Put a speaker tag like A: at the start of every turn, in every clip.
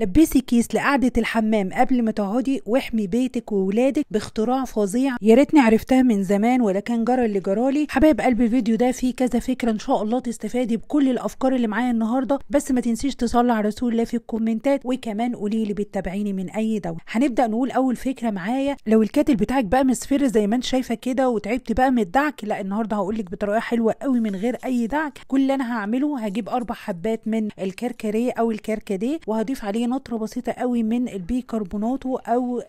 A: لبسي كيس لقعدة الحمام قبل ما تقعدي واحمي بيتك وولادك باختراع فظيع يا ريتني عرفتها من زمان ولكن جرى اللي جرالي حبايب قلب الفيديو ده فيه كذا فكرة ان شاء الله تستفادي بكل الافكار اللي معايا النهاردة بس ما تنسيش تصلي على رسول الله في الكومنتات وكمان قولي لي بتتابعيني من اي دولة هنبدأ نقول اول فكرة معايا لو الكاتل بتاعك بقى مسفر زي ما انت شايفة كده وتعبت بقى من الدعك لا النهاردة هقول لك بطريقة حلوة قوي من غير اي دعك كل اللي انا هعمله هجيب اربع حبات من الكركديه او الكركديه وهضيف عليه نطره بسيطه قوي من البيكربوناتو او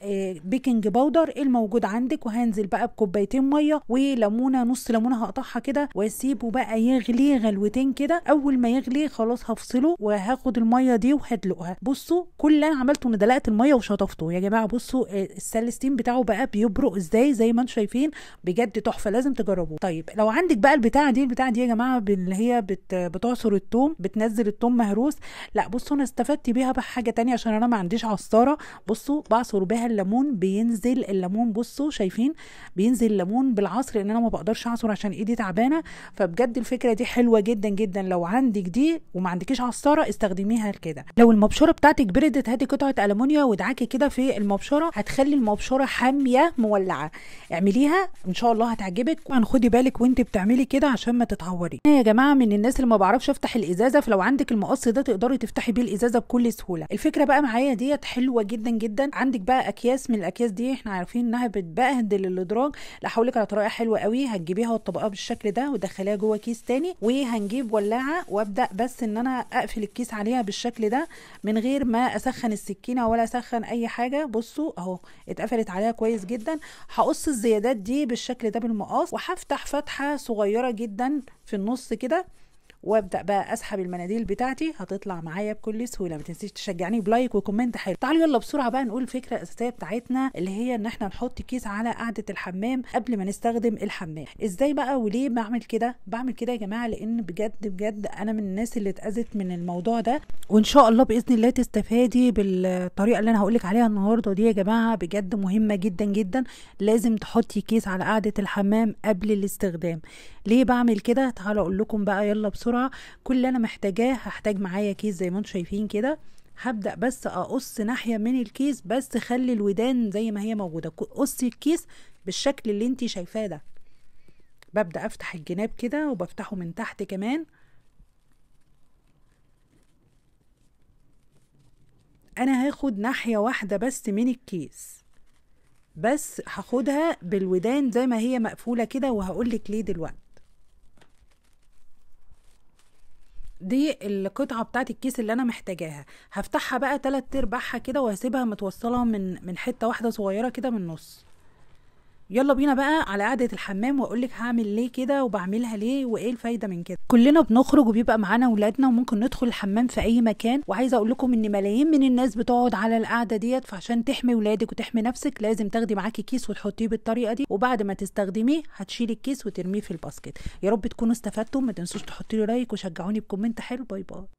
A: بيكنج آه، باودر الموجود عندك وهنزل بقى بكوبايتين ميه وليمونه نص ليمونه هقطعها كده واسيبه بقى يغلي غلوتين كده اول ما يغلي خلاص هفصله وهاخد الميه دي وهدلقها بصوا كل اللي انا عملته ان دلقت الميه وشطفته يا جماعه بصوا آه، السلستين بتاعه بقى بيبرق ازاي زي ما انتم شايفين بجد تحفه لازم تجربوه طيب لو عندك بقى البتاعه دي البتاعه دي يا جماعه اللي هي بتعصر التوم بتنزل التوم مهروس لا بصوا انا استفدت بيها بحاجه حاجه تانية عشان انا ما عنديش عصاره بصوا بعصر بها الليمون بينزل الليمون بصوا شايفين بينزل الليمون بالعصر لان انا ما بقدرش اعصر عشان ايدي تعبانه فبجد الفكره دي حلوه جدا جدا لو عندك دي وما عندكيش عصاره استخدميها كده لو المبشوره بتاعتك بردت هاتي قطعه المونيا وادعكي كده في المبشوره هتخلي المبشوره حاميه مولعه اعمليها ان شاء الله هتعجبك طبعا خدي بالك وانت بتعملي كده عشان ما تتعوري انا يا جماعه من الناس اللي ما بعرفش افتح الازازه فلو عندك المقص ده تقدري تفتحي بيه الازازه بكل سهوله الفكره بقى معايا ديت حلوه جدا جدا عندك بقى اكياس من الاكياس دي احنا عارفين انها بتبهدل الادراج لا هقول لك على طريقه حلوه قوي هتجيبيها وتطبقيها بالشكل ده وتدخليها جوه كيس تاني وهنجيب ولاعه وابدا بس ان انا اقفل الكيس عليها بالشكل ده من غير ما اسخن السكينه ولا اسخن اي حاجه بصوا اهو اتقفلت عليها كويس جدا هقص الزيادات دي بالشكل ده بالمقاس وهفتح فتحه صغيره جدا في النص كده وابدا بقى اسحب المناديل بتاعتي هتطلع معايا بكل سهوله ما تنسيش تشجعني بلايك وكومنت حلو تعالوا يلا بسرعه بقى نقول الفكره الاساسيه بتاعتنا اللي هي ان احنا نحط كيس على قاعده الحمام قبل ما نستخدم الحمام ازاي بقى وليه بعمل كده بعمل كده يا جماعه لان بجد بجد انا من الناس اللي اتاذت من الموضوع ده وان شاء الله باذن الله تستفادي بالطريقه اللي انا هقول عليها النهارده دي يا جماعه بجد مهمه جدا جدا لازم تحطي كيس على قاعده الحمام قبل الاستخدام ليه بعمل كده تعالوا اقول لكم بقى يلا بسرعه بسرعه كل اللي انا محتاجاه هحتاج معايا كيس زي ما انتم شايفين كده هبدا بس اقص ناحيه من الكيس بس خلي الودان زي ما هي موجوده قصي الكيس بالشكل اللي انت شايفاه ده ببدا افتح الجناب كده وبفتحه من تحت كمان انا هاخد ناحيه واحده بس من الكيس بس هاخدها بالودان زي ما هي مقفوله كده وهقولك ليه دلوقتي دي القطعه بتاعه الكيس اللي انا محتاجاها هفتحها بقى تلات ارباعها كده وهسيبها متوصله من من حته واحده صغيره كده من النص يلا بينا بقى على قعدة الحمام واقول لك هعمل ليه كده وبعملها ليه وايه الفايدة من كده كلنا بنخرج وبيبقى معانا ولادنا وممكن ندخل الحمام في اي مكان وعايزة اقول لكم ان ملايين من الناس بتقعد على القعدة ديت فعشان تحمي ولادك وتحمي نفسك لازم تاخدي معاكي كيس وتحطيه بالطريقة دي وبعد ما تستخدميه هتشيلي الكيس وترميه في الباسكت يا رب تكونوا استفدتم ما تنسوش تحطوا لي لايك وشجعوني بكومنت حلو باي باي